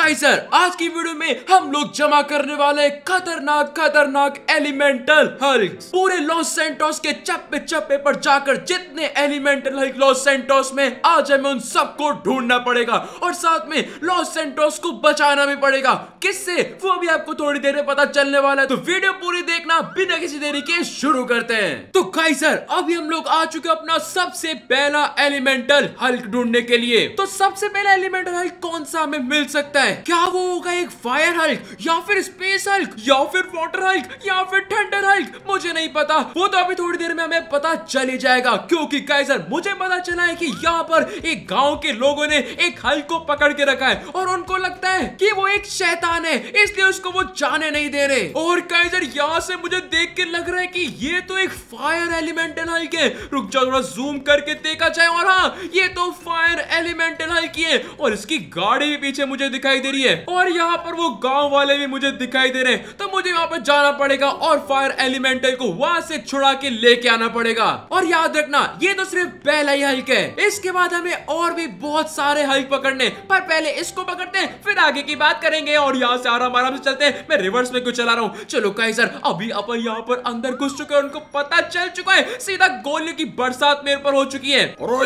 Kaizer आज की video में हम लोग जमा करने वाले खतरनाक खतरनाक एलिमेंटल हल्क पूरे लॉस सेंटोस के चप्पे चप्पे पर जाकर जितने एलिमेंटल हल्क लॉस सेंटोस में आज हमें उन सबको ढूंढना पड़ेगा और साथ में लॉस सेंटोस को बचाना भी पड़ेगा किससे वो भी आपको थोड़ी देर में पता चलने वाला है तो वीडियो पूरी देखना बिना किसी देरी के शुरू करते हैं तो काइजर अभी हम लोग आ चुके अपना सबसे पहला एलिमेंटल हल्क ढूंढने के लिए तो सबसे पहला एलिमेंटल हल्क कौन सा हमें मिल सकता है है क्या वो होगा एक फायर हल्क या फिर स्पेस हल्क या फिर वाटर हल्क या फिर थंडर हल्क मुझे नहीं पता वो तो अभी थोड़ी देर में हमें पता चल ही जाएगा क्योंकि कैसर मुझे पता चला है कि यहाँ पर एक गांव के लोगों ने एक हल्क को पकड़ के रखा है और उनको लगता है कि वो एक शैतान है इसलिए उसको वो जाने नहीं दे रहे और कैसर यहाँ से मुझे देख के लग रहा है की ये तो एक फायर एलिमेंटल हल्क है रुक जाओ थोड़ा जूम करके देखा जाए और हाँ ये तो फायर एलिमेंटल हल्की है और इसकी गाड़ी भी पीछे मुझे दिखाई दिखाई दे रही है और यहाँ पर वो गाँव वाले भी मुझे दिखाई दे रहे हैं तो मुझे वहाँ पर जाना पड़ेगा और फायर एलिमेंटल को वहाँ से छुड़ा के लेके आना पड़ेगा और याद रखना ये तो सिर्फ पहला ही हल्क है इसके बाद हमें और भी बहुत सारे हल्क पकड़ने पर पहले इसको पकड़ते हैं फिर आगे की बात करेंगे और यहाँ से आराम आराम से चलते हैं मैं रिवर्स में क्यों चला रहा हूँ चलो कहीं सर अभी अपन यहाँ पर अंदर घुस चुके हैं उनको पता चल चुका है सीधा गोली की बरसात मेरे पर हो चुकी है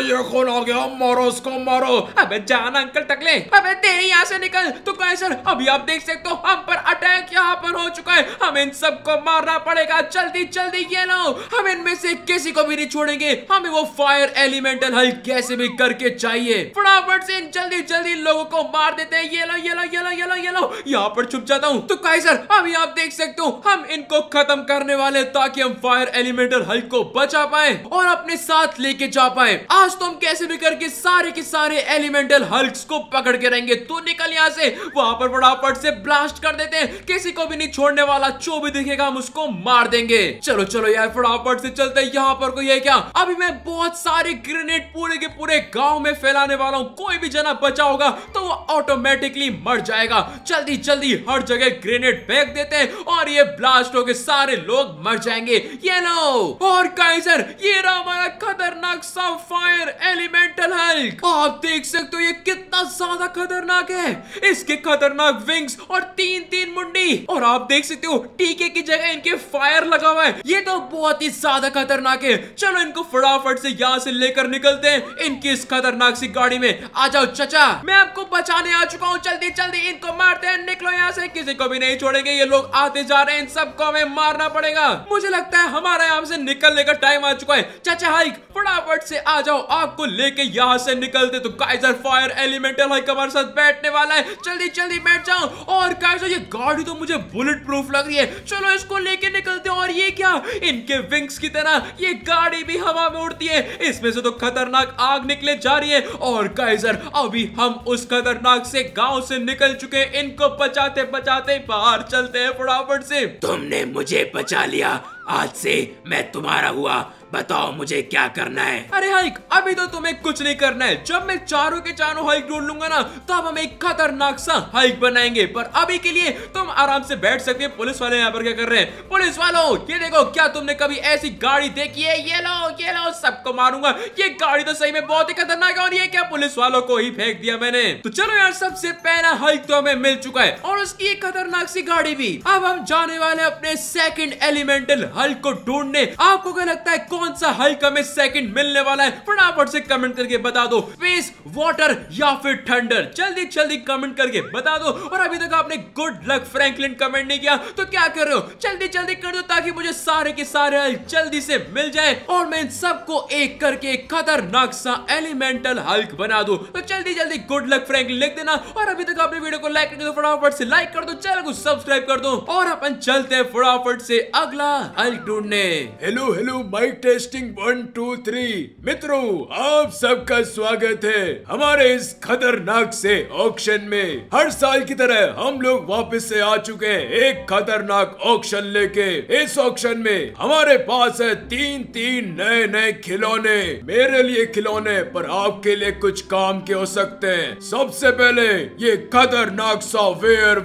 ये कौन आ गया मारो उसको मारो अबे जान अंकल टकले अबे तेरी यहाँ से निकल अंकल तो कैसर अभी आप देख सकते हो हम पर अटैक यहाँ पर हो चुका है हम इन सबको मारना पड़ेगा जल्दी जल्दी ये लो हम इनमें से किसी को भी नहीं छोड़ेंगे हमें वो फायर एलिमेंटल हल कैसे भी करके चाहिए फटाफट से इन जल्दी जल्दी लोगों को मार देते हैं ये लो ये लो ये लो ये लो ये लो यहाँ पर छुप जाता हूँ तो कैसर अभी आप देख सकते हो हम इनको खत्म करने वाले ताकि हम फायर एलिमेंटल हल को बचा पाए और अपने साथ लेके जा पाए आज तो हम कैसे भी करके सारे के सारे एलिमेंटल हल्क को पकड़ के रहेंगे तू तो निकल यहाँ से वहां पर फटाफट से ब्लास्ट कर देते हैं किसी को भी नहीं छोड़ने वाला जो भी दिखेगा हम उसको मार देंगे चलो चलो यार फटाफट से चलते हैं यहाँ पर कोई है क्या अभी मैं बहुत सारे ग्रेनेड पूरे के पूरे गांव में फैलाने वाला हूँ कोई भी जना बचा होगा तो वो ऑटोमेटिकली मर जाएगा जल्दी जल्दी हर जगह ग्रेनेड फेंक देते हैं और ये ब्लास्ट होके सारे लोग मर जाएंगे ये लो और काइजर ये रहा हमारा खतरनाक सा फायर एलिमेंटल हल्क आप देख सकते हो ये कितना ज्यादा खतरनाक है इसके खतरनाक विंग्स और तीन तीन मुंडी और आप देख सकते हो टीके की जगह इनके फायर लगा हुआ है ये तो बहुत ही ज्यादा खतरनाक है चलो इनको फटाफट से यहाँ से लेकर निकलते हैं इनकी इस खतरनाक सी गाड़ी में आ जाओ चचा मैं आपको बचाने आ चुका हूँ जल्दी जल्दी इनको मारते हैं निकलो यहाँ से किसी को भी नहीं छोड़ेंगे ये लोग आते जा रहे हैं इन सबको हमें मारना पड़ेगा मुझे लगता है हमारा यहाँ से निकलने का टाइम आ चुका है चाचा हाइक फटाफट से आ जाओ आपको लेके यहाँ से निकलते तो गाइजर फायर एलिमेंटल हाइक हमारे साथ बैठने वाला है जल्दी जल्दी बैठ जाओ और गाइस ये गाड़ी तो मुझे बुलेट प्रूफ लग रही है चलो इसको लेके निकलते हैं और ये क्या इनके विंग्स की तरह ये गाड़ी भी हवा में उड़ती है इसमें से तो खतरनाक आग निकले जा रही है और गाइजर अभी हम उस खतरनाक से गांव से निकल चुके हैं इनको बचाते बचाते बाहर चलते हैं फटाफट से तुमने मुझे बचा लिया आज से मैं तुम्हारा हुआ बताओ मुझे क्या करना है अरे हाइक अभी तो तुम्हें कुछ नहीं करना है जब मैं चारों के चारों हाइक ढूंढ लूंगा ना तब हम एक खतरनाक सा हाइक बनाएंगे पर अभी के लिए तुम आराम से बैठ सकते हो पुलिस वाले यहाँ पर क्या कर रहे हैं पुलिस वालों ये देखो क्या तुमने कभी ऐसी गाड़ी देखी है ये लो ये लो सबको मारूंगा ये गाड़ी तो सही में बहुत ही खतरनाक है और ये क्या पुलिस वालों को ही फेंक दिया मैंने तो चलो यार सबसे पहला हाइक तो हमें मिल चुका है और उसकी एक खतरनाक सी गाड़ी भी अब हम जाने वाले अपने सेकंड एलिमेंटल हल्क को ढूंढने आपको क्या लगता है कौन कौन सा हाई का हमें सेकंड मिलने वाला है फटाफट से कमेंट करके बता दो फेस वाटर या फिर थंडर जल्दी जल्दी कमेंट करके बता दो और अभी तक आपने गुड लक फ्रैंकलिन कमेंट नहीं किया तो क्या कर रहे हो जल्दी जल्दी कर दो ताकि मुझे सारे के सारे हल जल्दी से मिल जाए और मैं इन सबको एक करके खतरनाक सा एलिमेंटल हल्क बना दू तो जल्दी जल्दी गुड लक फ्रेंकलिन लिख देना और अभी तक आपने वीडियो को लाइक तो कर दो फटाफट से लाइक कर दो चैनल को सब्सक्राइब कर दो और अपन चलते हैं फटाफट से अगला हल्क ढूंढने hello hello mike testing one two three मित्रों आप सबका स्वागत है हमारे इस खतरनाक से ऑक्शन में हर साल की तरह हम लोग वापस से आ चुके हैं एक खतरनाक ऑक्शन लेके इस ऑक्शन में हमारे पास है तीन तीन नए नए खिलौने मेरे लिए खिलौने पर आपके लिए कुछ काम के हो सकते हैं सबसे पहले ये खतरनाक सा वेयर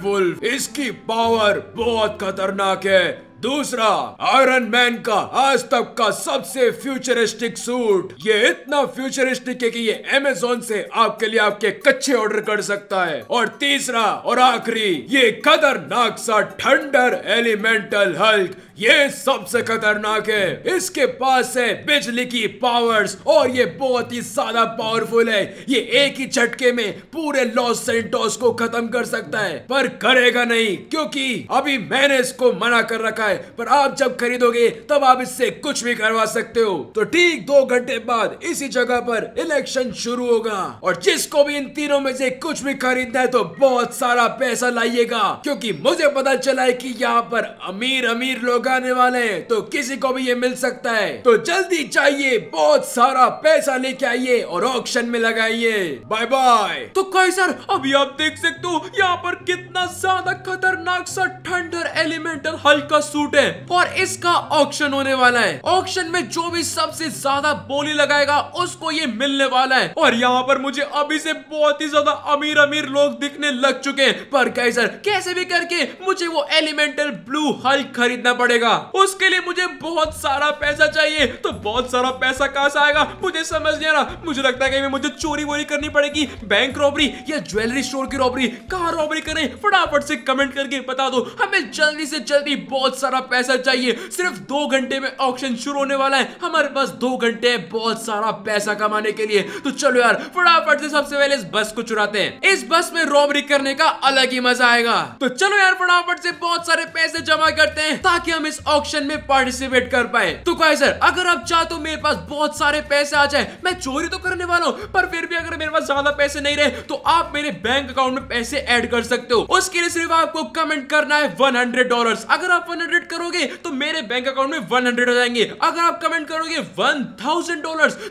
इसकी पावर बहुत खतरनाक है दूसरा आयरन मैन का आज तक का सबसे फ्यूचरिस्टिक सूट ये इतना फ्यूचरिस्टिक है कि ये अमेजोन से आपके लिए आपके कच्चे ऑर्डर कर सकता है और तीसरा और आखिरी ये खतरनाक सा ठंडर एलिमेंटल हल्क ये सबसे खतरनाक है इसके पास है बिजली की पावर्स और ये बहुत ही ज्यादा पावरफुल है ये एक ही झटके में पूरे लॉस सेंटोस को खत्म कर सकता है पर करेगा नहीं क्योंकि अभी मैंने इसको मना कर रखा है पर आप जब खरीदोगे तब आप इससे कुछ भी करवा सकते हो तो ठीक दो घंटे बाद इसी जगह पर इलेक्शन शुरू होगा और जिसको भी इन तीनों में से कुछ भी खरीदना है तो बहुत सारा पैसा लाइएगा क्योंकि मुझे पता चला है कि यहाँ पर अमीर अमीर लोग करने वाले हैं तो किसी को भी ये मिल सकता है तो जल्दी चाहिए बहुत सारा पैसा लेके आइए और ऑक्शन में लगाइए बाय बाय तो कई सर अभी आप देख सकते हो यहाँ पर कितना ज्यादा खतरनाक सा ठंडर एलिमेंटल हल्का सूट है और इसका ऑक्शन होने वाला है ऑक्शन में जो भी सबसे ज्यादा बोली लगाएगा उसको ये मिलने वाला है और यहाँ पर मुझे अभी से बहुत ही ज्यादा अमीर अमीर लोग दिखने लग चुके हैं पर कैसर कैसे भी करके मुझे वो एलिमेंटल ब्लू हल्क खरीदना पड़ेगा पड़ेगा उसके लिए मुझे बहुत सारा पैसा चाहिए तो बहुत सारा पैसा कहाँ से आएगा मुझे समझ नहीं आ रहा मुझे लगता है कि मुझे चोरी वोरी करनी पड़ेगी बैंक रॉबरी या ज्वेलरी स्टोर की रॉबरी कहाँ रॉबरी करें फटाफट से कमेंट करके बता दो हमें जल्दी से जल्दी बहुत सारा पैसा चाहिए सिर्फ दो घंटे में ऑप्शन शुरू होने वाला है हमारे पास दो घंटे बहुत सारा पैसा कमाने के लिए तो चलो यार फटाफट से सबसे पहले इस बस को चुराते हैं इस बस में रॉबरी करने का अलग ही मजा आएगा तो चलो यार फटाफट से बहुत सारे पैसे जमा करते हैं ताकि हम हम इस ऑप्शन में पार्टिसिपेट कर पाए तो कहा सर अगर आप चाहते तो मेरे पास बहुत सारे पैसे आ जाए मैं चोरी तो करने वाला हूँ पर फिर भी अगर मेरे पास ज्यादा पैसे नहीं रहे तो आप मेरे बैंक अकाउंट में पैसे एड कर सकते हो उसके लिए सिर्फ आपको कमेंट करना है वन हंड्रेड अगर आप वन करोगे तो मेरे बैंक अकाउंट में वन हो जाएंगे अगर आप कमेंट करोगे वन थाउजेंड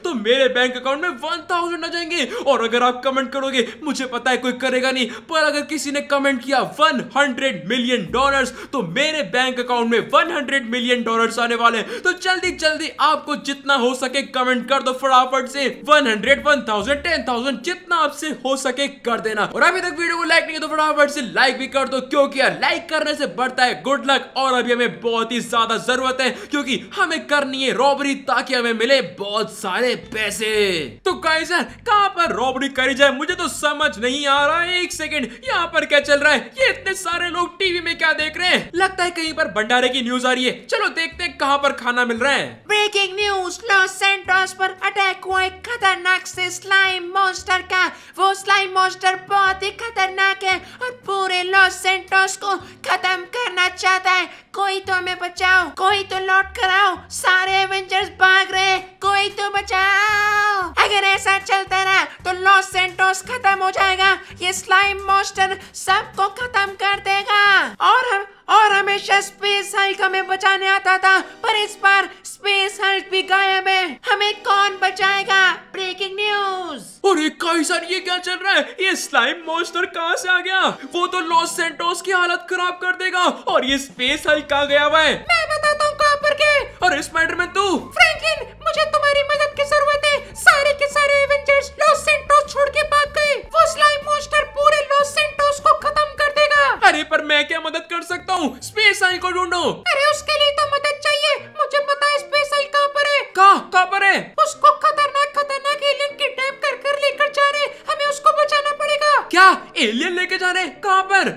तो मेरे बैंक अकाउंट में वन थाउजेंड आ जाएंगे और अगर आप कमेंट करोगे मुझे पता है कोई करेगा नहीं पर अगर किसी ने कमेंट किया वन हंड्रेड मिलियन डॉलर तो मेरे बैंक अकाउंट में 100 मिलियन डॉलर्स आने वाले तो जल्दी जल्दी आपको जितना हो सके कमेंट कर दो फटाफट से 100 1000 10000 जितना आपसे हो सके कर देना और अभी तक वीडियो को लाइक नहीं तो फटाफट से लाइक भी कर दो क्योंकि लाइक करने से बढ़ता है गुड लक और अभी हमें बहुत ही ज्यादा जरूरत है क्योंकि हमें करनी है रॉबरी ताकि हमें मिले बहुत सारे पैसे तो गाइस यार कहां पर रॉबरी करी जाए मुझे तो समझ नहीं आ रहा है एक सेकंड यहाँ पर क्या चल रहा है ये इतने सारे लोग टीवी में क्या देख रहे हैं लगता है कहीं पर भंडारे की न्यूज आ रही है चलो देखते हैं कहाँ पर खाना मिल रहा है ब्रेकिंग न्यूज लॉस सेंटोस पर अटैक हुआ एक खतरनाक से स्लाइम मॉन्स्टर का वो स्लाइम मॉन्स्टर बहुत ही खतरनाक है और पूरे लॉस सेंटोस को खत्म करना चाहता है कोई तो हमें बचाओ कोई तो लौट कर आओ सारे एवेंजर्स भाग रहे हैं कोई तो बचाओ अगर ऐसा चलता रहा तो लॉस सेंटोस खत्म हो जाएगा ये स्लाइम मॉन्स्टर सबको खत्म कर देगा और हम और हमेशा स्पेस हल्क हमें बचाने आता था पर इस बार स्पेस हल्क भी गायब है हमें कौन बचाएगा ब्रेकिंग न्यूज अरे काइसर ये क्या चल रहा है ये स्लाइम मॉन्स्टर कहाँ से आ गया वो तो लॉस सेंटोस की हालत खराब कर देगा और ये स्पेस हल्क कहाँ गया हुआ है मैं बताता हूँ कहाँ पर और इस मैटर में तू फ्रैंकलिन मुझे तुम्हारी मदद की जरूरत है सारे के सारे एवेंजर्स लॉस सेंटोस छोड़ के भाग गए वो स्लाइम पर मैं क्या मदद कर सकता हूँ स्पेस आई को ढूंढो अरे उसके लिए तो मदद चाहिए मुझे पता है स्पेस आई कहाँ पर है कहाँ कहाँ पर है उसको खतरनाक खतरनाक एलियन किडनैप कर कर लेकर जा रहे हमें उसको बचाना पड़ेगा क्या एलियन लेके जा रहे कहाँ पर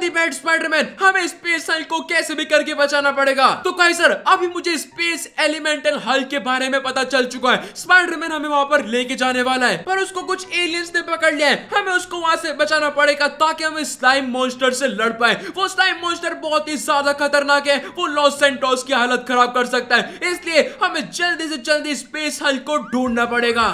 जल्दी बैठ स्पाइडरमैन हमें स्पेस हल्क को कैसे भी करके बचाना पड़ेगा तो कहीं सर अभी मुझे स्पेस एलिमेंटल हल्क के बारे में पता चल चुका है स्पाइडरमैन हमें वहाँ पर लेके जाने वाला है पर उसको कुछ एलियंस ने पकड़ लिया है हमें उसको वहाँ से बचाना पड़ेगा ताकि हम स्लाइम मॉन्स्टर से लड़ पाए वो स्लाइम मॉन्स्टर बहुत ही ज्यादा खतरनाक है वो लॉस सेंटोस की हालत खराब कर सकता है इसलिए हमें जल्दी से जल्दी स्पेस हल्क को ढूंढना पड़ेगा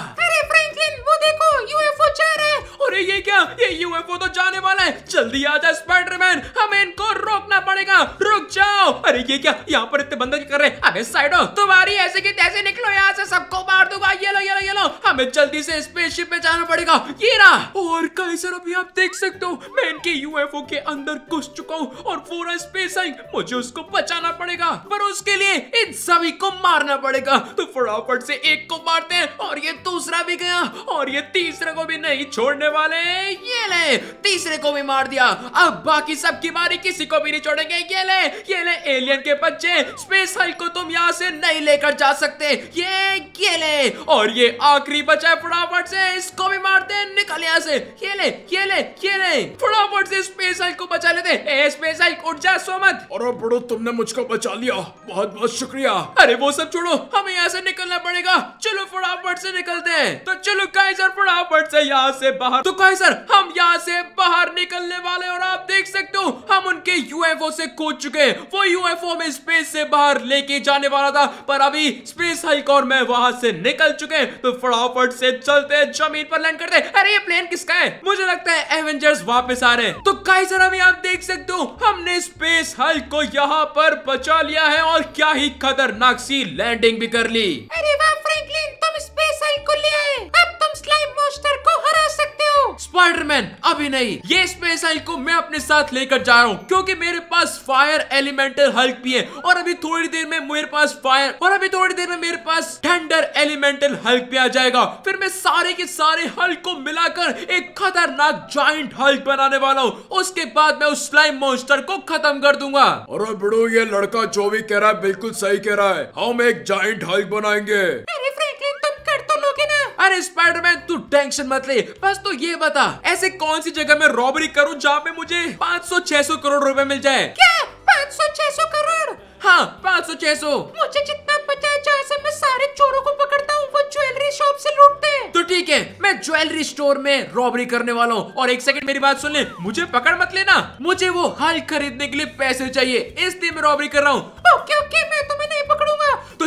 वो देखो यूएफओ जा रहा है अरे ये क्या ये यूएफओ तो जाने वाला है जल्दी आ जा स्पाइडरमैन हमें इनको रोकना पड़ेगा रुक जाओ अरे ये क्या यहाँ पर इतने बंदे क्या कर रहे हैं अबे हो तुम्हारी ऐसे की तैसे निकलो यहाँ से सबको मार दूंगा ये लो ये लो ये लो हमें जल्दी से स्पेसशिप में जाना पड़ेगा ये रहा और कई सर अभी आप देख सकते हो मैं इनके यूएफओ के अंदर घुस चुका हूँ और पूरा स्पेस आई मुझे उसको बचाना पड़ेगा पर उसके लिए इन सभी को मारना पड़ेगा तो फटाफट से एक को मारते हैं और ये दूसरा भी गया और ये तीसरे को भी नहीं छोड़ने वाले ये ले तीसरे को भी मार दिया अब बाकी सब की मारी किसी को भी नहीं छोड़ेंगे ये ले ये ले एलियन के बच्चे स्पेस हल्क को तुम यहाँ से नहीं लेकर जा सकते ये ये ले और ये आखिरी बचा है फटाफट से इसको भी मारते दे निकल यहाँ से ये ले ये ले ये ले फटाफट से स्पेस हल्क को बचा लेते स्पेस हल्क उठ जा सोमत और बड़ो तुमने मुझको बचा लिया बहुत बहुत शुक्रिया अरे वो सब छोड़ो हमें यहाँ से निकलना पड़ेगा चलो फटाफट से निकलते हैं तो चलो कर सर फटाफट से यहाँ से बाहर तो कैसर हम यहाँ से बाहर निकलने वाले और आप देख सकते हो हम उनके यूएफओ से कूद चुके हैं वो यूएफओ में स्पेस से बाहर लेके जाने वाला था पर अभी स्पेस और मैं वहां से निकल चुके तो फटाफट से चलते जमीन पर लैंड करते अरे ये प्लेन किसका है मुझे लगता है एवेंजर्स वापस आ रहे हैं तो कैसर अभी आप देख सकते हो हमने स्पेस हल को यहाँ पर बचा लिया है और क्या ही खतरनाक सी लैंडिंग भी कर ली अरे वाह फ्रैंकलिन तुम स्पेस हल को ले आए अब तुम स्लाइम मोस्टर को हरा सकते हो स्पाइडरमैन अभी नहीं ये स्पेस हल्क को मैं अपने साथ लेकर जा रहा हूँ क्योंकि मेरे पास फायर एलिमेंटल हल्क भी है और अभी थोड़ी देर में मेरे पास फायर और अभी थोड़ी देर में मेरे पास थंडर एलिमेंटल हल्क भी आ जाएगा फिर मैं सारे के सारे हल्क को मिलाकर एक खतरनाक ज्वाइंट हल्क बनाने वाला हूँ उसके बाद मैं उस स्लाइम मोस्टर को खत्म कर दूंगा और बड़ो ये लड़का जो भी कह रहा है बिल्कुल सही कह रहा है हम एक ज्वाइंट हल्क बनाएंगे स्पाइडरमैन तू टेंशन मत ले बस तो ये बता ऐसे कौन सी जगह में रॉबरी करूँ जहाँ पे मुझे पाँच सौ छह सौ करोड़ रुपए मिल जाए क्या पाँच सौ छह सौ करोड़ हाँ पाँच सौ छह सौ मुझे जितना पता है जहाँ से मैं सारे चोरों को पकड़ता हूँ वो ज्वेलरी शॉप से लूटते हैं तो ठीक है मैं ज्वेलरी स्टोर में रॉबरी करने वाला हूँ और एक सेकंड मेरी बात सुन ले मुझे पकड़ मत लेना मुझे वो हल खरीदने के लिए पैसे चाहिए इसलिए मैं रॉबरी कर रहा हूँ ओके ओके मैं तो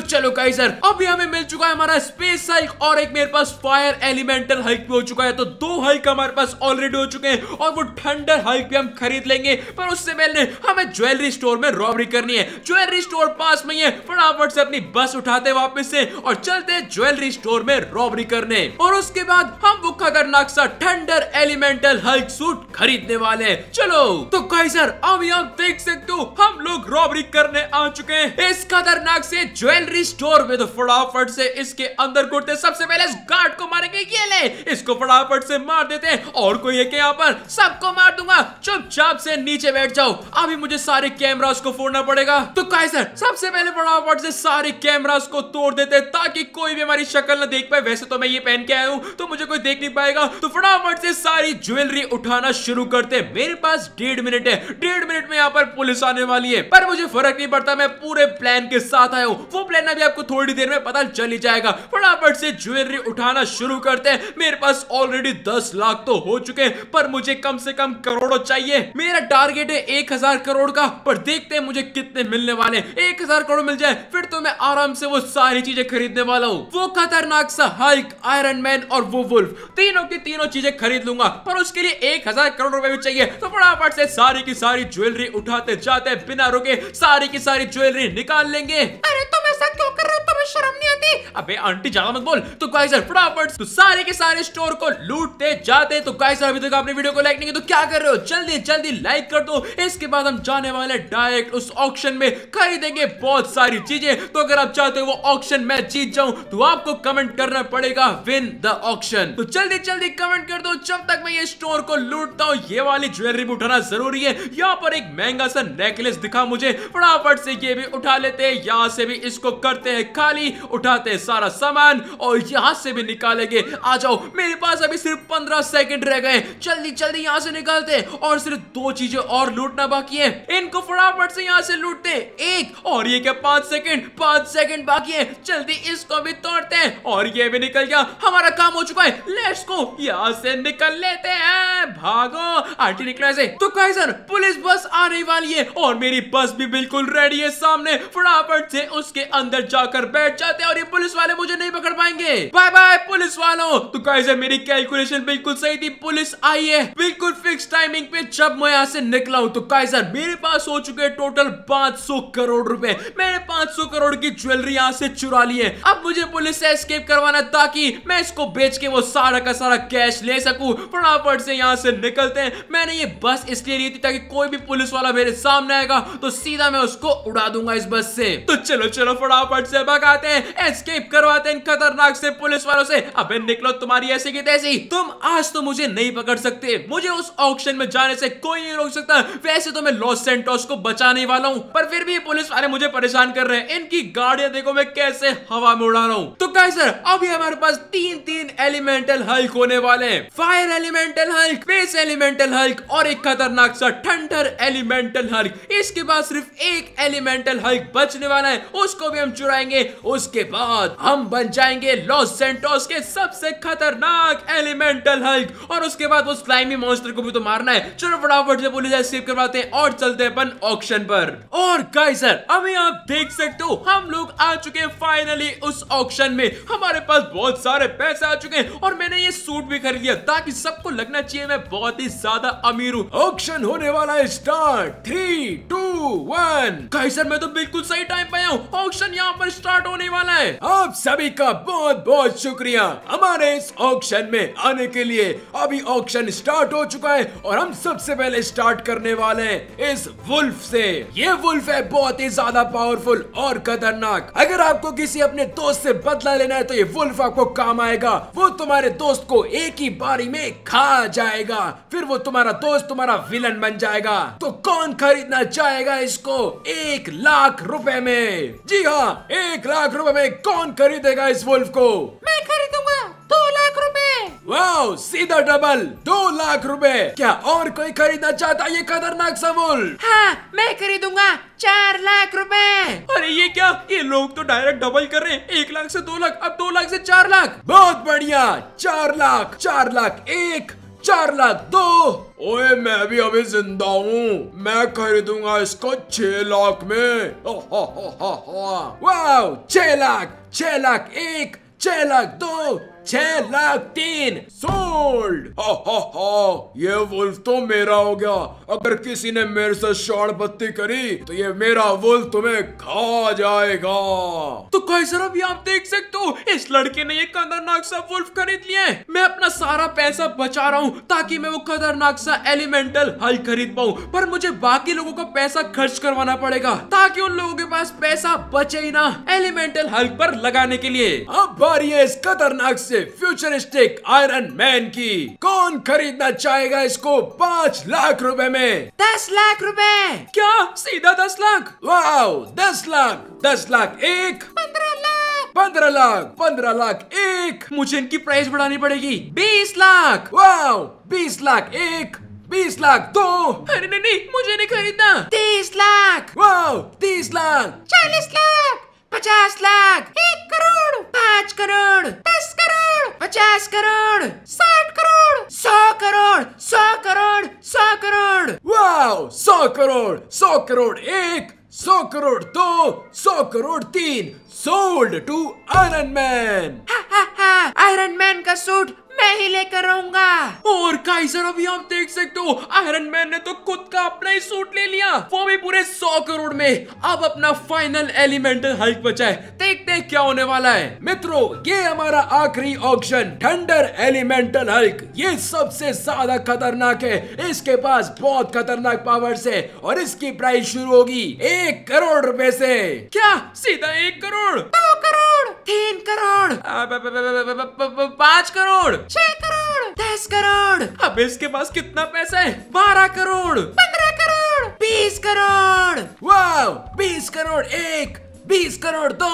तो चलो गाइस सर अभी हमें मिल चुका है हमारा स्पेस हाइक और एक मेरे पास फायर एलिमेंटल हाइक भी हो चुका है तो दो हाइक हमारे पास ऑलरेडी हो चुके हैं और वो थंडर हाइक भी हम खरीद लेंगे पर उससे पहले हमें ज्वेलरी स्टोर में रॉबरी करनी है ज्वेलरी स्टोर पास में है फटाफट से अपनी बस उठाते वापस से और चलते हैं ज्वेलरी स्टोर में रॉबरी करने और उसके बाद हम वो खतरनाक सा थंडर एलिमेंटल हल्क सूट खरीदने वाले हैं चलो तो गाइस सर अब यहाँ देख सकते हो हम लोग रॉबरी करने आ चुके हैं इस खतरनाक से ज्वेलरी स्टोर विद फटाफट से इसके अंदर घुटते सबसे पहले इस गार्ड को मारेंगे ये ले इसको फटाफट से मार देते हैं और कोई है क्या यहाँ पर सबको मार दूंगा चुपचाप से नीचे बैठ जाओ अभी मुझे सारे कैमरास को फोड़ना पड़ेगा तो कायसर सबसे पहले फटाफट से सारे कैमरास को तोड़ देते हैं ताकि कोई भी हमारी शक्ल न देख पाए वैसे तो मैं ये पहन के आया हूँ तो मुझे कोई देख नहीं पाएगा तो फटाफट से सारी ज्वेलरी उठाना शुरू करते मेरे पास डेढ़ मिनट है डेढ़ मिनट में यहाँ पर पुलिस आने वाली है पर मुझे फर्क नहीं पड़ता मैं पूरे प्लान के साथ आया हूँ वो प्लान अभी आपको थोड़ी देर में पता चल ही जाएगा फटाफट से ज्वेलरी उठाना शुरू करते हैं मेरे पास ऑलरेडी दस लाख तो हो चुके हैं पर मुझे कम से कम करोड़ों चाहिए मेरा टारगेट है एक हजार करोड़ का पर देखते हैं मुझे कितने मिलने वाले एक हजार करोड़ मिल जाए फिर तो मैं आराम से वो सारी चीजें खरीदने वाला हूँ वो खतरनाक सा हल्क आयरन मैन और वो वुल्फ तीनों की तीनों चीजें खरीद लूंगा पर उसके लिए एक हजार करोड़ रुपए भी चाहिए तो फटाफट से सारी की सारी ज्वेलरी उठाते जाते बिना रुके सारी की सारी ज्वेलरी निकाल लेंगे अरे तो मैं ऐसा क्यों कर रहे हो तुम्हें शर्म नहीं आती अबे आंटी ज्यादा मत बोल तो गाइसर फटाफट तो सारे के सारे स्टोर को लूटते जाते तो गाइसर अभी तक आपने वीडियो को लाइक नहीं किया तो क्या कर रहे हो जल्दी जल्दी लाइक कर दो इसके बाद हम जाने वाले डायरेक्ट उस ऑक्शन में खरीदेंगे बहुत सारी चीजें तो अगर आप चाहते हो वो ऑक्शन मैं जीत जाऊं तो आपको कमेंट करना पड़ेगा विन द ऑक्शन तो जल्दी जल्दी कमेंट कर दो जब तक मैं ये स्टोर को लूटता हूँ ये वाली ज्वेलरी भी उठाना जरूरी है यहाँ पर एक महंगा सा नेकलेस दिखा मुझे फटाफट से ये भी उठा लेते हैं यहाँ से भी इसको करते हैं खाली उठाते हैं सारा सामान और यहां से भी निकालेंगे आ जाओ मेरे पास अभी सिर्फ पंद्रह सेकंड रह गए जल्दी जल्दी यहाँ से निकालते हैं और सिर्फ दो चीजें और लूटना बाकी है इनको फटाफट से यहाँ से लूटते हैं एक और ये क्या पांच सेकंड पांच सेकंड बाकी है जल्दी इसको भी तोड़ते हैं और ये भी निकल गया हमारा काम हो चुका है लेट्स गो यहाँ से निकल लेते हैं भागो आंटी निकला से तो कहे सर पुलिस बस आने वाली है और मेरी बस भी बिल्कुल रेडी है सामने फटाफट से उसके अंदर जाकर बैठ जाते हैं और ये पुलिस वाले मुझे नहीं पकड़ पाएंगे बाय बाय पुलिस वालों तो कैसे मेरी कैलकुलेशन बिल्कुल सही थी पुलिस आई है बिल्कुल फिक्स टाइमिंग पे जब मैं यहाँ से निकला हूँ तो कायसर मेरे पास हो चुके हैं टोटल पांच करोड़ रूपए मैंने पांच करोड़ की ज्वेलरी यहाँ से चुरा ली है अब मुझे पुलिस ऐसी स्केप करवाना ताकि मैं इसको बेच के वो सारा का सारा कैश ले सकू फटाफट से यहाँ से निकलते हैं मैंने ये बस इसलिए ली थी ताकि कोई भी पुलिस वाला मेरे सामने आएगा तो सीधा मैं उसको उड़ा दूंगा इस बस से तो चलो चलो फटाफट फटाफट से भगाते हैं एस्केप करवाते हैं खतरनाक से पुलिस वालों से अबे निकलो तुम्हारी ऐसी की तैसी तुम आज तो मुझे नहीं पकड़ सकते मुझे उस ऑक्शन में जाने से कोई नहीं रोक सकता वैसे तो मैं लॉस सेंटोस को बचाने वाला हूँ पर फिर भी पुलिस वाले मुझे परेशान कर रहे हैं इनकी गाड़ियां देखो मैं कैसे हवा में उड़ा रहा हूँ तो कह सर अभी हमारे पास तीन तीन एलिमेंटल हल्क होने वाले हैं fire elemental hulk base elemental hulk और एक खतरनाक सा ठंडर एलिमेंटल हल्क इसके बाद सिर्फ एक एलिमेंटल हल्क बचने वाला है उसको भी हारमोनियम चुराएंगे उसके बाद हम बन जाएंगे लॉस सेंटोस के सबसे खतरनाक एलिमेंटल हल्क और उसके बाद उस क्लाइमी मॉन्स्टर को भी तो मारना है चलो फटाफट से पुलिस सेव करवाते हैं और चलते हैं अपन ऑक्शन पर और गाइस सर अभी आप देख सकते हो हम लोग आ चुके हैं फाइनली उस ऑक्शन में हमारे पास बहुत सारे पैसे आ चुके हैं और मैंने ये सूट भी खरीद लिया ताकि सबको लगना चाहिए मैं बहुत ही ज्यादा अमीर हूँ ऑक्शन होने वाला है start three two one sir मैं तो बिल्कुल सही टाइम पे आया हूँ ऑक्शन ऑक्शन यहाँ पर स्टार्ट होने वाला है आप सभी का बहुत बहुत शुक्रिया हमारे इस ऑक्शन में आने के लिए अभी ऑक्शन स्टार्ट हो चुका है और हम सबसे पहले स्टार्ट करने वाले हैं इस वुल्फ से ये वुल्फ है बहुत ही ज्यादा पावरफुल और खतरनाक अगर आपको किसी अपने दोस्त से बदला लेना है तो ये वुल्फ आपको काम आएगा वो तुम्हारे दोस्त को एक ही बारी में खा जाएगा फिर वो तुम्हारा दोस्त तुम्हारा विलन बन जाएगा तो कौन खरीदना चाहेगा इसको एक लाख रुपए में जी हाँ होगा एक लाख रुपए में कौन खरीदेगा इस वुल्फ को मैं खरीदूंगा दो लाख रुपए वाओ सीधा डबल दो लाख रुपए क्या और कोई खरीदना चाहता है ये खतरनाक सा वुल्फ हाँ मैं खरीदूंगा चार लाख रुपए अरे ये क्या ये लोग तो डायरेक्ट डबल कर रहे हैं एक लाख से दो लाख अब दो लाख से चार लाख बहुत बढ़िया चार लाख चार लाख एक चार लाख दो ओए मैं भी अभी जिंदा हूँ मैं खरीदूंगा इसको छह लाख में वाह छह लाख छह लाख एक छह लाख दो छह लाख तीन सोल्ड हा हा हा ये वुल्फ तो मेरा हो गया अगर किसी ने मेरे से शॉर्ट बत्ती करी तो ये मेरा वुल्फ तुम्हें खा जाएगा तो कई सर अभी आप देख सकते हो इस लड़के ने ये खतरनाक सा वुल्फ खरीद लिए मैं अपना सारा पैसा बचा रहा हूँ ताकि मैं वो खतरनाक सा एलिमेंटल हल खरीद पाऊँ पर मुझे बाकी लोगों का पैसा खर्च करवाना पड़ेगा ताकि उन लोगों के पास पैसा बचे ही ना एलिमेंटल हल्क पर लगाने के लिए अब बारी है इस खतरनाक से फ्यूचरिस्टिक आयरन मैन की कौन खरीदना चाहेगा इसको पाँच लाख रुपए में दस लाख रुपए क्या सीधा दस लाख वाओ दस लाख दस लाख एक पंद्रह लाख पंद्रह लाख पंद्रह लाख एक मुझे इनकी प्राइस बढ़ानी पड़ेगी बीस लाख वाओ बीस लाख एक बीस लाख दो अरे नहीं मुझे नहीं खरीदना तीस लाख वाओ तीस लाख चालीस लाख पचास लाख एक करोड़ पाँच करोड़ दस करोड़ पचास करोड़ साठ करोड़ सौ करोड़ सौ करोड़ सौ करोड़ वाह सौ करोड़ सौ करोड़ एक सौ करोड़ दो सौ करोड़ तीन sold to Iron Man Iron Man का सूट मैं ही लेकर रहूंगा और काइजर अभी आप देख सकते हो आयरन मैन ने तो खुद का अपना ही सूट ले लिया वो भी पूरे सौ करोड़ में अब अपना फाइनल एलिमेंटल हल्क बचाए देखते हैं क्या होने वाला है मित्रों ये हमारा आखिरी ऑप्शन थंडर एलिमेंटल हल्क ये सबसे ज्यादा खतरनाक है इसके पास बहुत खतरनाक पावर है और इसकी प्राइस शुरू होगी एक करोड़ रूपए से क्या सीधा एक करोड़ दो करोड़ तीन करोड़ पाँच करोड़ छह करोड़ दस करोड़ अब इसके पास कितना पैसा है बारह करोड़ पंद्रह करोड़ बीस करोड़ वाह बीस करोड़ एक बीस करोड़ दो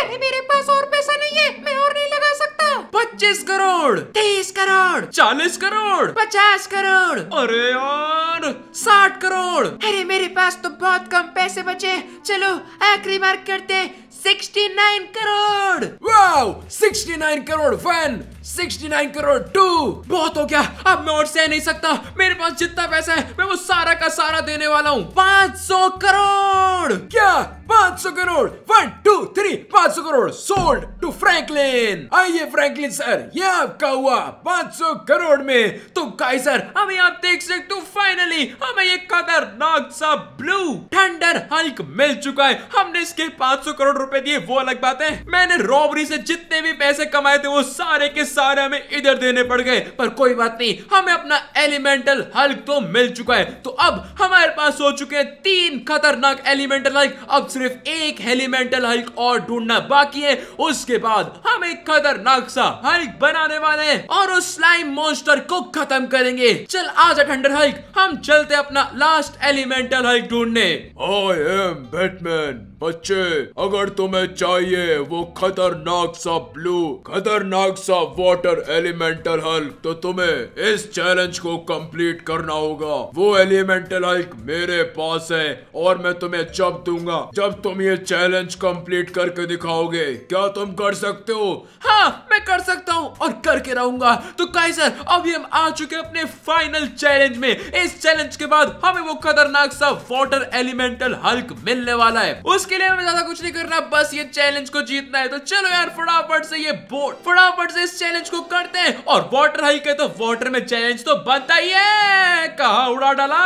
अरे मेरे पास और पैसा नहीं है मैं और नहीं लगा सकता पच्चीस करोड़ तीस करोड़ चालीस करोड़ पचास करोड़ अरे यार साठ करोड़ अरे मेरे पास तो बहुत कम पैसे बचे चलो आखिरी मार्क करते सिक्सटी नाइन करोड़ वाह sixty nine crore fan 69 crore टू बहुत हो गया अब मैं और सह नहीं सकता मेरे पास जितना पैसा है मैं वो सारा का सारा देने वाला हूँ 500 करोड़ क्या 500 crore one two three 500 crore sold to Franklin आइए फ्रैंकलिन सर ये आपका हुआ 500 करोड़ में तो काइसर हमें आप देख सकते हो फाइनली हमें ये खतरनाक सा ब्लू थंडर हल्क मिल चुका है हमने इसके 500 करोड़ रुपए दिए वो अलग बात है मैंने रॉबरी से जितने भी पैसे कमाए थे वो सारे के सारे हमें इधर देने पड़ गए पर कोई बात नहीं हमें अपना एलिमेंटल हल्क तो मिल चुका है तो अब हमारे पास हो चुके हैं तीन खतरनाक एलिमेंटल हल्क अब सिर्फ एक एलिमेंटल हल्क और ढूंढना बाकी है उसके बाद हम एक खतरनाक सा हल्क बनाने वाले हैं और उस स्लाइम मॉन्स्टर को खत्म करेंगे चल आज ठंडर हल्क हम चलते अपना लास्ट एलिमेंटल हल्क ढूंढने आई एम बैटमैन बच्चे अगर तुम्हें चाहिए वो खतरनाक सा ब्लू खतरनाक सा वाटर एलिमेंटल हल्क तो तुम्हें इस चैलेंज को कंप्लीट करना होगा वो एलिमेंटल हल्क मेरे पास है और मैं तुम्हें जब दूंगा जब तुम ये चैलेंज कंप्लीट करके दिखाओगे क्या तुम कर सकते हो हाँ मैं कर सकता हूँ और करके रहूंगा तो सर अभी हम आ चुके अपने फाइनल चैलेंज में इस चैलेंज के बाद हमें वो खतरनाक सा वाटर एलिमेंटल हल्क मिलने वाला है उसके उसके लिए हमें ज्यादा कुछ नहीं करना बस ये चैलेंज को जीतना है तो चलो यार फटाफट से ये बोट फटाफट से इस चैलेंज को करते हैं और वाटर हाइक है तो वाटर में चैलेंज तो बनता ही है कहा उड़ा डाला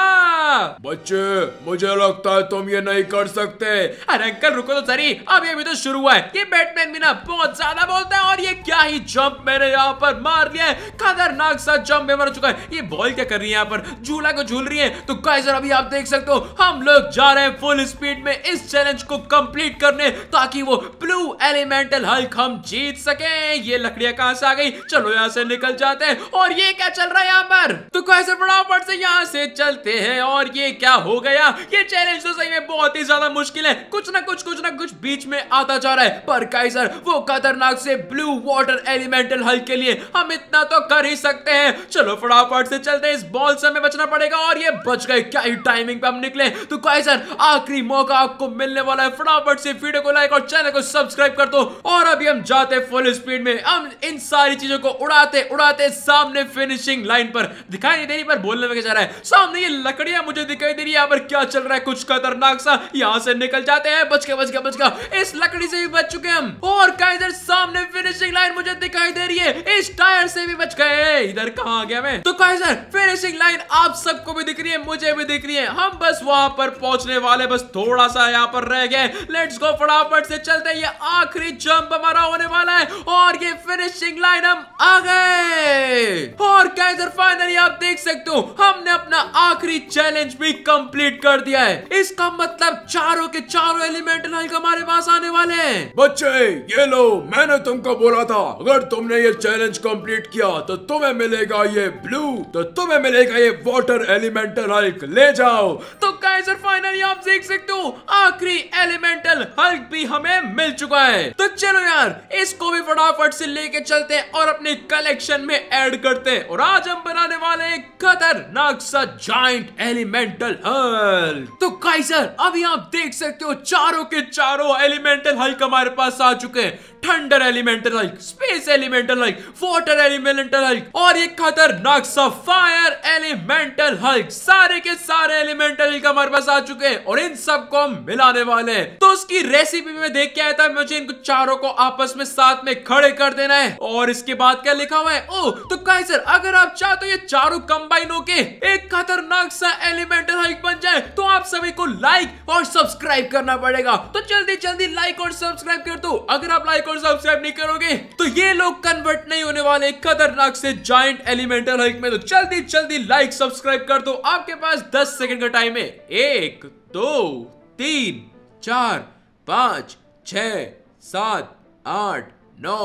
बच्चे मुझे लगता है तुम ये नहीं कर सकते अरे अंकल रुको तो सर अब ये भी तो शुरू हुआ है ये बैटमैन भी ना बहुत ज्यादा बोलता है और ये क्या ही जंप मैंने यहाँ पर मार लिया है खतरनाक सा जंप में मर चुका है ये बॉल क्या कर रही है यहाँ पर झूला को झूल रही है तो गाइजर अभी आप देख सकते हो हम लोग जा रहे हैं फुल स्पीड में इस चैलेंज को को कंप्लीट करने ताकि वो ब्लू एलिमेंटल हल्क हम जीत सके ये लकड़ियां कहां से आ गई चलो यहां से निकल जाते हैं और ये क्या चल रहा है यहां पर तो कैसे फटाफट से यहां से चलते हैं और ये क्या हो गया ये चैलेंज तो सही में बहुत ही ज्यादा मुश्किल है कुछ ना कुछ कुछ ना कुछ बीच में आता जा रहा है पर कैसर वो खतरनाक से ब्लू वाटर एलिमेंटल हल्क के लिए हम इतना तो कर ही सकते हैं चलो फटाफट से चलते हैं इस बॉल से हमें बचना पड़ेगा और ये बच गए क्या ही टाइमिंग पे हम निकले तो कैसर आखिरी मौका आपको मिलने वाला वाला है फटाफट से वीडियो को लाइक और चैनल को सब्सक्राइब कर दो और अभी हम जाते फुल स्पीड में हम इन सारी चीजों को उड़ाते उड़ाते सामने फिनिशिंग लाइन पर दिखाई नहीं दे रही पर बोलने में जा रहा है सामने ये लकड़िया मुझे दिखाई दे रही है पर क्या चल रहा है कुछ खतरनाक सा यहाँ से निकल जाते हैं बच के बच के बच के इस लकड़ी से भी बच चुके हम और का इधर सामने फिनिशिंग लाइन मुझे दिखाई दे रही है इस टायर से भी बच गए इधर कहा गया मैं तो सर फिनिशिंग लाइन आप सबको भी दिख रही है मुझे भी दिख रही है हम बस वहां पर पहुंचने वाले बस थोड़ा सा यहाँ पर रह किया लेट्स गो फटाफट से चलते हैं ये आखिरी जंप हमारा होने वाला है और ये फिनिशिंग लाइन हम आ गए और कैसर फाइनली आप देख सकते हो हमने अपना आखिरी चैलेंज भी कंप्लीट कर दिया है इसका मतलब चारों के चारों एलिमेंट लाइक हमारे पास आने वाले हैं बच्चे ये लो मैंने तुमको बोला था अगर तुमने ये चैलेंज कंप्लीट किया तो तुम्हें मिलेगा ये ब्लू तो तुम्हें मिलेगा ये वाटर एलिमेंटल हल्क ले जाओ तो कैसर फाइनली आप देख सकते हो आखिरी element हल्क भी हमें मिल चुका है तो चलो यार इसको भी फटाफट से लेके चलते हैं और अपने कलेक्शन में ऐड करते हैं और आज हम बनाने वाले हैं खतरनाक सा जॉइंट एलिमेंटल हल्क तो काइसर अभी आप देख सकते हो चारों के चारों एलिमेंटल हल्क हमारे पास आ चुके हैं thunder elemental hulk space elemental hulk water elemental hulk और एक खतरनाक सा फायर एलिमेंटल हल्क सारे के सारे एलिमेंटल हल्क हमारे पास आ चुके हैं और इन सबको हम मिलाने वाले हैं तो उसकी रेसिपी में देख के आया था मुझे इनको चारों को आपस में साथ में खड़े कर देना है और इसके बाद क्या लिखा हुआ है ओ तो काइसर अगर आप चाहते तो ये चारों कंबाइन हो के एक खतरनाक सा एलिमेंटल हाइक बन जाए तो आप सभी को लाइक और सब्सक्राइब करना पड़ेगा तो जल्दी जल्दी लाइक और सब्सक्राइब कर दो अगर आप लाइक और सब्सक्राइब नहीं करोगे तो ये लोग कन्वर्ट नहीं होने वाले खतरनाक से ज्वाइंट एलिमेंटल हाइक में तो जल्दी जल्दी लाइक सब्सक्राइब कर दो आपके पास दस सेकेंड का टाइम है एक दो तीन चार पाँच छ सात आठ नौ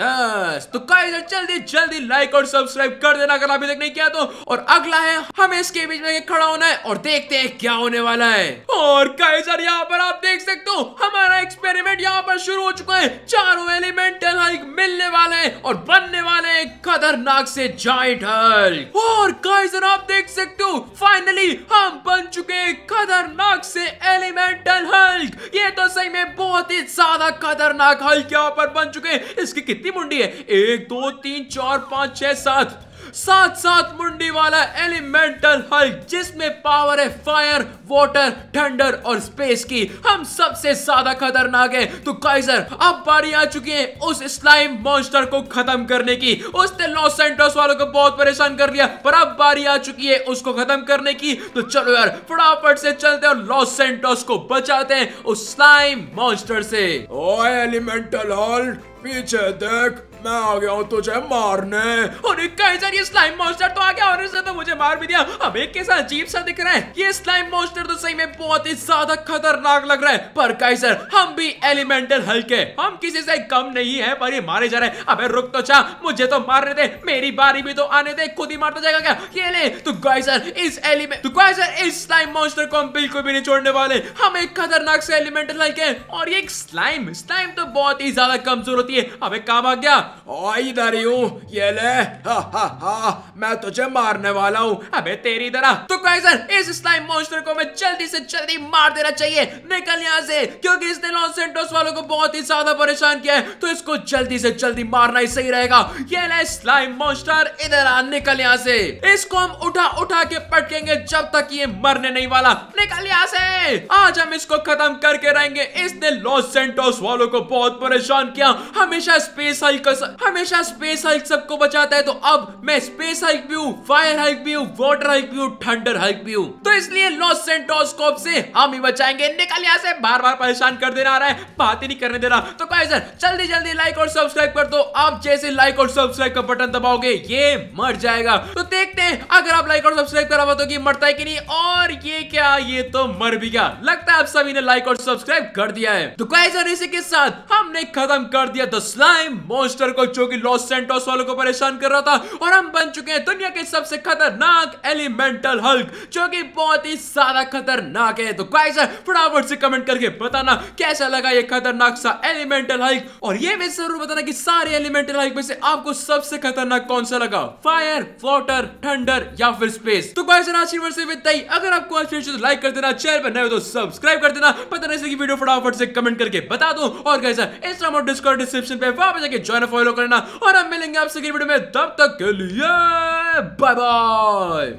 दस तो कई जल्दी जल्दी लाइक और सब्सक्राइब कर देना अगर अभी तक नहीं किया तो और अगला है हमें इसके बीच में खड़ा होना है और देखते हैं क्या होने वाला है और सर यहाँ पर आप देख सकते हो हमारा एक्सपेरिमेंट यहाँ पर शुरू हो चुका है चारों एलिमेंटल हल्क मिलने वाले हैं और बनने वाले हैं खतरनाक से जाइट हल्क और सर आप देख सकते हो फाइनली हम बन चुके हैं खतरनाक से एलिमेंटल हल्क ये तो सही में बहुत ही ज्यादा खतरनाक हल्क यहाँ पर बन चुके हैं इसकी कितनी कितनी मुंडी है एक दो तीन चार पांच छह सात साथ साथ मुंडी वाला एलिमेंटल हल्क जिसमें पावर है फायर वाटर थंडर और स्पेस की हम सबसे ज्यादा खतरनाक है तो काइजर अब बारी आ चुकी है उस स्लाइम मॉन्स्टर को खत्म करने की उसने लॉस सेंटोस वालों को बहुत परेशान कर लिया पर अब बारी आ चुकी है उसको खत्म करने की तो चलो यार फटाफट से चलते और लॉस सेंटोस को बचाते हैं उस स्लाइम मॉन्स्टर से ओ एलिमेंटल हल्क печаток. मैं आ गया हूँ तुझे मारने अरे कैसर ये स्लाइम मॉन्स्टर तो आ गया और इसने तो मुझे मार भी दिया अब एक कैसा अजीब सा दिख रहा है ये स्लाइम मॉन्स्टर तो सही में बहुत ही ज्यादा खतरनाक लग रहा है पर कैसर हम भी एलिमेंटल हल्के हम किसी से कम नहीं है पर ये मारे जा रहे हैं अबे रुक तो चाह मुझे तो मारने दे मेरी बारी भी तो आने दे खुद ही मारता जाएगा क्या ये ले तो कैसर इस एलिमेंट तो कैसर इस स्लाइम मॉन्स्टर को हम बिल्कुल भी नहीं छोड़ने वाले हम एक खतरनाक से एलिमेंटल हल्के और ये एक स्लाइम स्लाइम तो बहुत ही ज्यादा कमजोर होती है अब काम आ गया ओ इधर हूँ ये ले हा हा हा मैं तुझे मारने वाला हूँ अबे तेरी तरह तो काइजर इस स्लाइम मॉन्स्टर को मैं जल्दी से जल्दी मार देना चाहिए निकल यहाँ से क्योंकि इसने लॉस सेंटोस वालों को बहुत ही ज्यादा परेशान किया है तो इसको जल्दी से जल्दी मारना ही सही रहेगा ये ले स्लाइम मॉन्स्टर इधर आ निकल यहाँ से इसको हम उठा उठा के पटकेंगे जब तक ये मरने नहीं वाला निकल यहाँ से आज हम इसको खत्म करके रहेंगे इसने लॉस सेंटोस वालों को बहुत परेशान किया हमेशा स्पेस हाइक बस हमेशा स्पेस हल्क सबको बचाता है तो अब मैं स्पेस हल्क भी हूँ फायर हल्क भी हूँ वाटर हल्क भी हूँ थंडर हल्क भी हूँ तो इसलिए लॉस सेंटोस्कोप से हम ही बचाएंगे निकल यहाँ से बार बार परेशान कर देना आ रहा है बात ही नहीं करने दे रहा तो सर जल्दी जल्दी लाइक और सब्सक्राइब कर दो आप जैसे लाइक और सब्सक्राइब का बटन दबाओगे ये मर जाएगा तो देखते हैं अगर आप लाइक और सब्सक्राइब करा तो मरता है कि नहीं और ये क्या ये तो मर भी गया लगता है आप सभी ने लाइक और सब्सक्राइब कर दिया है तो गाइस इसी के साथ हमने खत्म कर दिया द स्लाइम मोस्टर प्लेयर को जो कि लॉस सेंटोस वालों को परेशान कर रहा था और हम बन चुके हैं दुनिया के सबसे खतरनाक एलिमेंटल हल्क जो कि बहुत ही ज्यादा खतरनाक है तो गाइस फटाफट से कमेंट करके बताना कैसा लगा ये खतरनाक सा एलिमेंटल हल्क और ये भी जरूर बताना कि सारे एलिमेंटल हल्क में से आपको सबसे खतरनाक कौन सा लगा फायर वाटर थंडर या फिर स्पेस तो गाइस आज की से विदाई अगर आपको आज वीडियो तो लाइक कर देना चैनल पर नए हो तो सब्सक्राइब कर देना पता नहीं की वीडियो फटाफट से कमेंट करके बता दो और गाइस इंस्टाग्राम और डिस्कॉर्ड डिस्क्रिप्शन पे वहां पे जाके ज्वाइन फॉलो करना और हम मिलेंगे आपसे वीडियो में तब तक के लिए बाय बाय